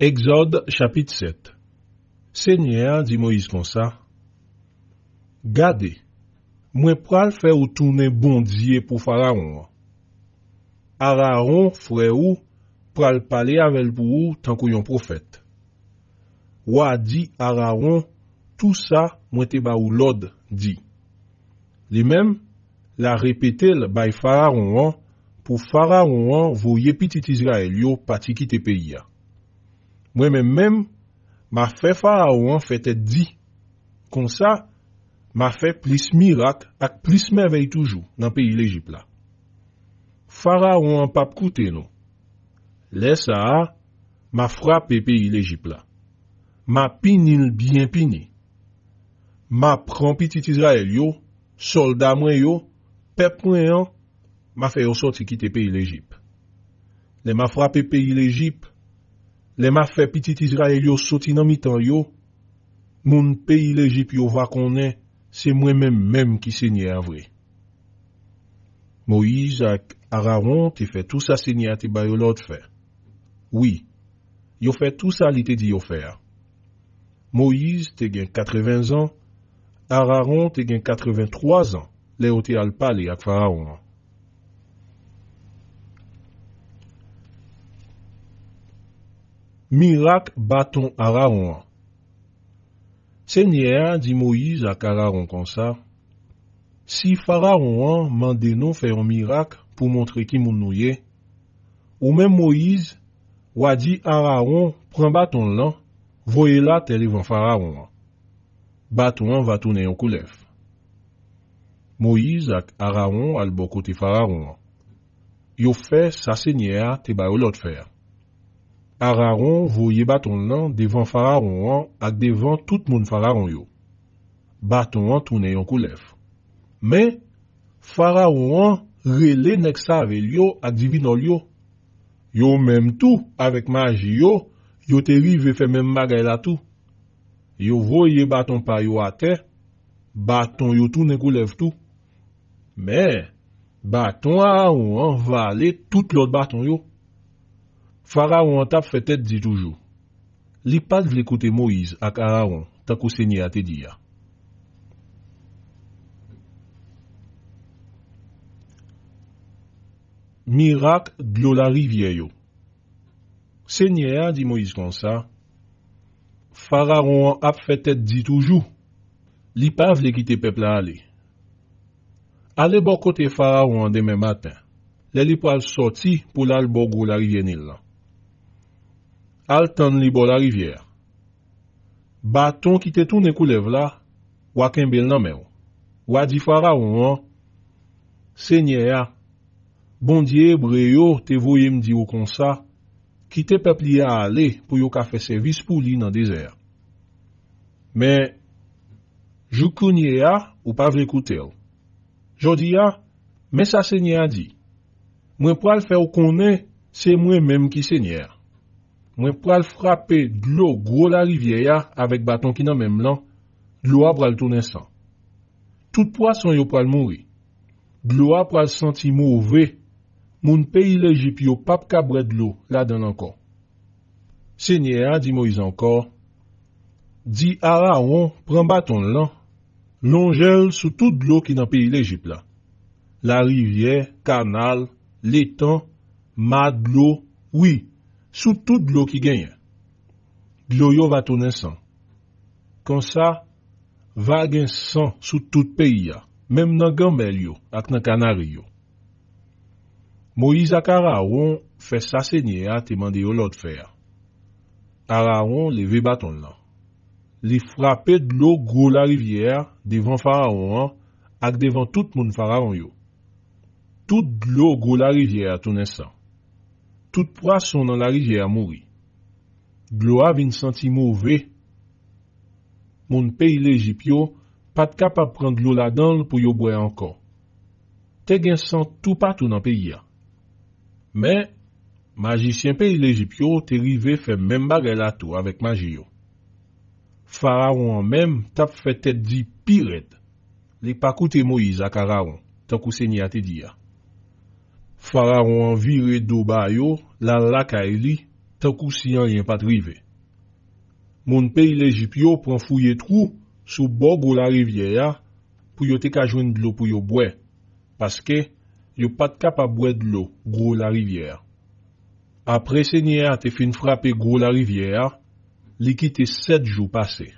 EXODE CHAPITE 7 SENYER, DI MOIS KON SA GADE, MWEN PRAL FAY O TOUNE BONDIYE POU FARAON ARAON, FREYOU, PRAL PALE AVEL POU TANKOU YON PROFET WA DI ARAON, TOU SA MWEN TE BA OU LOD DI LI MEM, LA REPETEL BAI FARAON POU FARAON VOYE PITIT ISRAEL YO PATI KITE PEYYA Mwen men men, ma fe fara ouan fe te di. Kon sa, ma fe plis mirak ak plis mevey toujou nan peyi lejip la. Fara ouan pap koute nou. Le sa, ma frape peyi lejip la. Ma pinil byen pini. Ma pranpitit Israel yo, solda mwen yo, pep mwen an, ma fe yo soti kite peyi lejip. Ne ma frape peyi lejip, Le ma fe pitit Izrael yo soti nan mi tan yo, moun peyi le jip yo vwa konen, se mwen men menm ki senye avwe. Moiz ak Araron te fe tout sa senye ati bayolot fe. Oui, yo fe tout sa li te di yo fe a. Moiz te gen 80 an, Araron te gen 83 an le ote al pale ak fararon an. MIRAK BATON ARAON Senyea di Moise ak Araon konsa, si Faraon mande nou fè yon mirak pou montre ki moun nou ye, ou men Moise wadi Araon pren baton lan, voye la tè levon Faraon. Baton an vatounen yon koulef. Moise ak Araon al bokote Faraon. Yo fè sa senyea te bayolot fèr. Araron voye baton nan devan fararon an ak devan tout moun fararon yo. Baton an tou ne yon koulef. Men, fararon an rele nek save liyo ak divinol yo. Yo menm tou, avek maji yo, yo te vive fe menm magay la tou. Yo voye baton pa yo ate, baton yo tou ne koulef tou. Men, baton an a ou an vale tout lot baton yo. Faraon tap fetet di toujou. Li pal vle kote Moise ak Araon tako se nye a te diya. Mirak glou la rivye yo. Se nye a di Moise kon sa. Faraon ap fetet di toujou. Li pal vle kite pepla ale. Ale bo kote Faraon demen maten. Le li po al soti pou lal bo glou la rivye nil lan. Al tan li bo la rivyèr. Baton ki te toune koulev la, wakèm bel nan mèw. Wadi fara ou an, sènyè a, bondye breyo te voye mdi ou konsa, ki te pepli a ale pou yo kafe servis pou li nan dezèr. Mè, jou kounye a ou pa vèkoutè ou. Jodi a, mè sa sènyè a di. Mwen pral fè ou konè, se mwen mèm ki sènyè a. Mwen pral frape glou gwo la rivye ya avèk baton ki nan menm lan, glou ap pral tou nesan. Tout po asan yo pral moun ri. Glou ap pral santi mou ve, moun peyi lejip yo pap kabre glou la dan ankon. Senye a di mou izankon, di ara on pran baton lan, lon jel sou tout glou ki nan peyi lejip la. La rivye, kanal, letan, mad glou, wii. Sou tout glou ki genyen. Glou yo va tonen san. Konsa, va gen san sou tout peyi ya. Mem nan Gambel yo, ak nan Kanari yo. Moizaka Araon fe sasenye a temande yo lot fer. Araon le ve baton lan. Le frape glou grou la riviere devan Faraon an, ak devan tout moun Faraon yo. Tout glou grou la riviere a tonen san. Tout pwa son nan la rije a mouri. Glo avin santi mouve. Moun peyi lejipyo, pat kapap pran glou la donl pou yo bwe ankon. Te gen santi tou patou nan peyi a. Men, majisyen peyi lejipyo, te rive fe menm bagay la tou avek majiyo. Fararon menm tap fe tet di pired. Lek pa koute Moïse akararon, tok ou se ni a te di a. Fara ou an vire do bayo la laka e li, ta kousi an yon patrive. Moun pe il e jip yo pran fouye trou sou bo gwo la rivye ya pou yo te kajwen dlo pou yo bwe, paske yo pat kap a bwe dlo gwo la rivye ya. Apre senye a te fin frape gwo la rivye ya, li kite set jou pase.